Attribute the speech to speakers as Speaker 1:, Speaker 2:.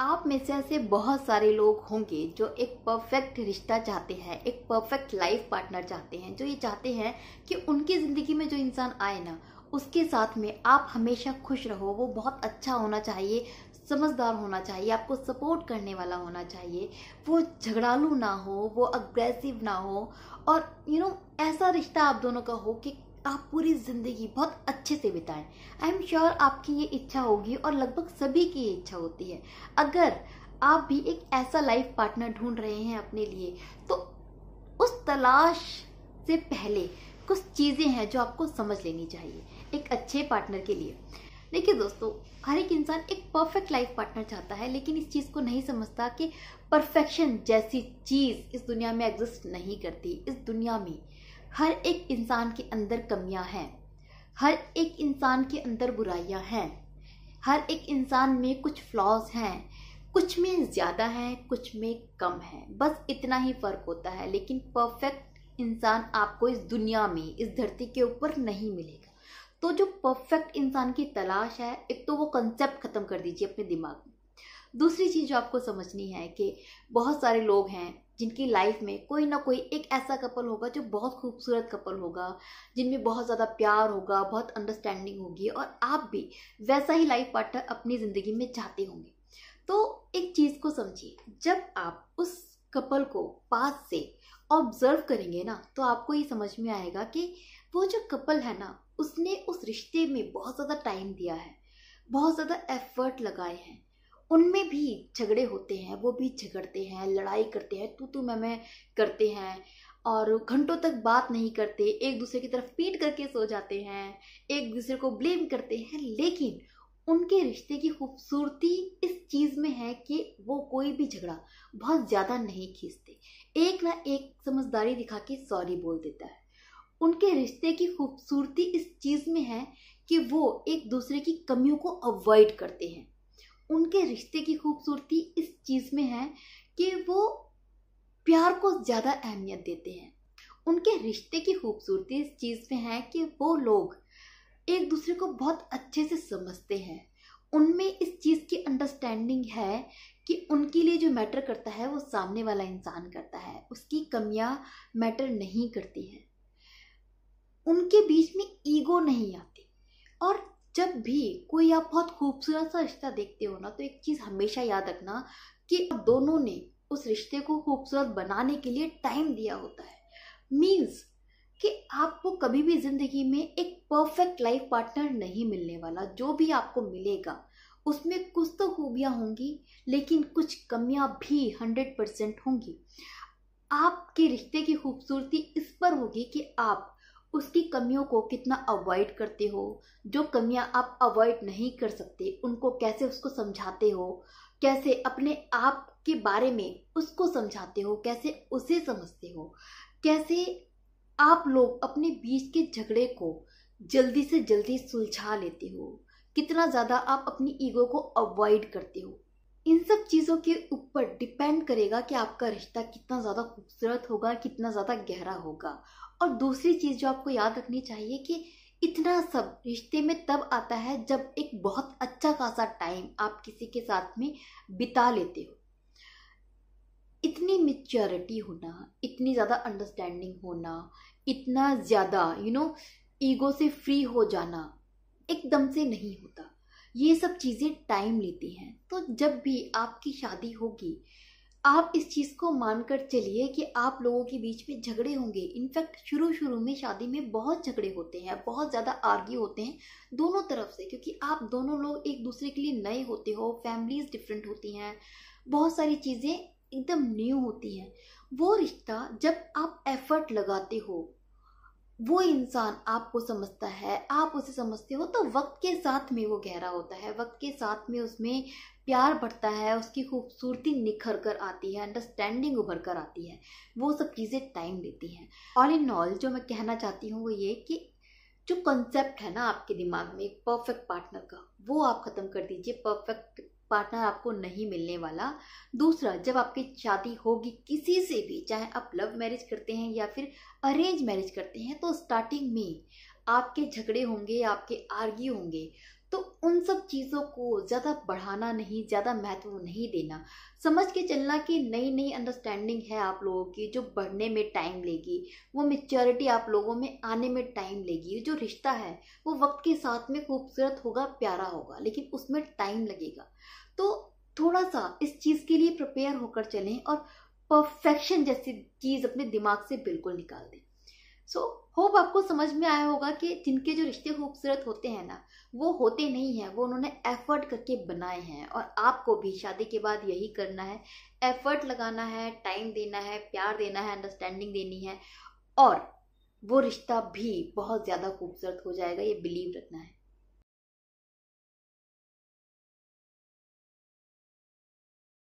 Speaker 1: आप में से ऐसे बहुत सारे लोग होंगे जो एक परफेक्ट रिश्ता चाहते हैं एक परफेक्ट लाइफ पार्टनर चाहते हैं जो ये चाहते हैं कि उनकी ज़िंदगी में जो इंसान आए ना उसके साथ में आप हमेशा खुश रहो वो बहुत अच्छा होना चाहिए समझदार होना चाहिए आपको सपोर्ट करने वाला होना चाहिए वो झगड़ालू ना हो वो अग्रेसिव ना हो और यू you नो know, ऐसा रिश्ता आप दोनों का हो कि आप पूरी ज़िंदगी बहुत अच्छे से बिताएं आई एम श्योर आपकी ये इच्छा होगी और लगभग सभी की ये इच्छा होती है अगर आप भी एक ऐसा लाइफ पार्टनर ढूंढ रहे हैं अपने लिए तो उस तलाश से पहले कुछ चीज़ें हैं जो आपको समझ लेनी चाहिए एक अच्छे पार्टनर के लिए देखिए दोस्तों हर एक इंसान एक परफेक्ट लाइफ पार्टनर चाहता है लेकिन इस चीज़ को नहीं समझता कि परफेक्शन जैसी चीज़ इस दुनिया में एग्जिस्ट नहीं करती इस दुनिया में हर एक इंसान के अंदर कमियां हैं हर एक इंसान के अंदर बुराइयां हैं हर एक इंसान में कुछ फ्लॉज हैं कुछ में ज़्यादा हैं कुछ में कम हैं बस इतना ही फ़र्क होता है लेकिन परफेक्ट इंसान आपको इस दुनिया में इस धरती के ऊपर नहीं मिलेगा तो जो परफेक्ट इंसान की तलाश है एक तो वो कंसेप्ट ख़त्म कर दीजिए अपने दिमाग में दूसरी चीज़ जो आपको समझनी है कि बहुत सारे लोग हैं जिनकी लाइफ में कोई ना कोई एक ऐसा कपल होगा जो बहुत खूबसूरत कपल होगा जिनमें बहुत ज़्यादा प्यार होगा बहुत अंडरस्टैंडिंग होगी और आप भी वैसा ही लाइफ पार्टनर अपनी ज़िंदगी में चाहते होंगे तो एक चीज़ को समझिए जब आप उस कपल को पास से ऑब्जर्व करेंगे ना तो आपको ये समझ में आएगा कि वो जो कपल है ना उसने उस रिश्ते में बहुत ज़्यादा टाइम दिया है बहुत ज़्यादा एफर्ट लगाए हैं उनमें भी झगड़े होते हैं वो भी झगड़ते हैं लड़ाई करते हैं तू तू मैं मैं करते हैं और घंटों तक बात नहीं करते एक दूसरे की तरफ पीट करके सो जाते हैं एक दूसरे को ब्लेम करते हैं लेकिन उनके रिश्ते की खूबसूरती इस चीज में है कि वो कोई भी झगड़ा बहुत ज्यादा नहीं खींचते एक ना एक समझदारी दिखा के सॉरी बोल देता है उनके रिश्ते की खूबसूरती इस चीज में है कि वो एक दूसरे की कमियों को अवॉइड करते हैं उनके रिश्ते की खूबसूरती इस चीज़ में है कि वो प्यार को ज़्यादा अहमियत देते हैं उनके रिश्ते की खूबसूरती इस चीज़ में है कि वो लोग एक दूसरे को बहुत अच्छे से समझते हैं उनमें इस चीज़ की अंडरस्टैंडिंग है कि उनके लिए जो मैटर करता है वो सामने वाला इंसान करता है उसकी कमियां मैटर नहीं करती हैं उनके बीच में ईगो नहीं आती और जब भी कोई आप बहुत खूबसूरत सा रिश्ता देखते हो ना तो एक चीज़ हमेशा याद रखना कि दोनों ने उस रिश्ते को खूबसूरत बनाने के लिए टाइम दिया होता है मीन्स कि आपको कभी भी ज़िंदगी में एक परफेक्ट लाइफ पार्टनर नहीं मिलने वाला जो भी आपको मिलेगा उसमें कुछ तो खूबियाँ होंगी लेकिन कुछ कमियाँ भी हंड्रेड परसेंट होंगी आपके रिश्ते की खूबसूरती इस पर होगी कि आप उसकी कमियों को कितना अवॉइड करते हो जो कमियां आप अवॉइड नहीं कर सकते उनको कैसे उसको समझाते हो कैसे अपने आप के बारे में उसको समझाते हो कैसे उसे समझते हो कैसे आप लोग अपने बीच के झगड़े को जल्दी से जल्दी सुलझा लेते हो कितना ज़्यादा आप अपनी ईगो को अवॉइड करते हो इन सब चीज़ों के ऊपर डिपेंड करेगा कि आपका रिश्ता कितना ज़्यादा खूबसूरत होगा कितना ज़्यादा गहरा होगा और दूसरी चीज़ जो आपको याद रखनी चाहिए कि इतना सब रिश्ते में तब आता है जब एक बहुत अच्छा खासा टाइम आप किसी के साथ में बिता लेते हो इतनी मेच्योरिटी होना इतनी ज़्यादा अंडरस्टैंडिंग होना इतना ज़्यादा यू नो ईगो से फ्री हो जाना एकदम से नहीं होता ये सब चीज़ें टाइम लेती हैं तो जब भी आपकी शादी होगी आप इस चीज़ को मानकर चलिए कि आप लोगों के बीच में झगड़े होंगे इनफैक्ट शुरू शुरू में शादी में बहुत झगड़े होते हैं बहुत ज़्यादा आर्ग्यू होते हैं दोनों तरफ से क्योंकि आप दोनों लोग एक दूसरे के लिए नए होते हो फैमिलीज डिफरेंट होती हैं बहुत सारी चीज़ें एकदम न्यू होती हैं वो रिश्ता जब आप एफर्ट लगाते हो वो इंसान आपको समझता है आप उसे समझते हो तो वक्त के साथ में वो गहरा होता है वक्त के साथ में उसमें प्यार बढ़ता है उसकी खूबसूरती निखर कर आती है अंडरस्टैंडिंग उभर कर आती है वो सब चीज़ें टाइम लेती हैं ऑल इन ऑल जो मैं कहना चाहती हूँ वो ये कि जो कंसेप्ट है ना आपके दिमाग में एक परफेक्ट पार्टनर का वो आप ख़त्म कर दीजिए परफेक्ट पार्टनर आपको नहीं मिलने वाला दूसरा जब आपकी शादी होगी किसी से भी चाहे आप लव मैरिज करते हैं या फिर अरेंज मैरिज करते हैं तो स्टार्टिंग में आपके झगड़े होंगे आपके आर्ग्यू होंगे तो उन सब चीज़ों को ज़्यादा बढ़ाना नहीं ज़्यादा महत्व नहीं देना समझ के चलना कि नई नई अंडरस्टैंडिंग है आप लोगों की जो बढ़ने में टाइम लेगी वो मेच्योरिटी आप लोगों में आने में टाइम लेगी जो रिश्ता है वो वक्त के साथ में खूबसूरत होगा प्यारा होगा लेकिन उसमें टाइम लगेगा तो थोड़ा सा इस चीज़ के लिए प्रिपेयर होकर चलें और परफेक्शन जैसी चीज़ अपने दिमाग से बिल्कुल निकाल दें सो होप आपको समझ में आया होगा कि जिनके जो रिश्ते खूबसूरत होते हैं ना वो होते नहीं हैं वो उन्होंने एफर्ट करके बनाए हैं और आपको भी शादी के बाद यही करना है एफर्ट लगाना है टाइम देना है प्यार देना है अंडरस्टैंडिंग देनी है और वो रिश्ता भी बहुत ज़्यादा खूबसूरत हो जाएगा ये बिलीव रखना है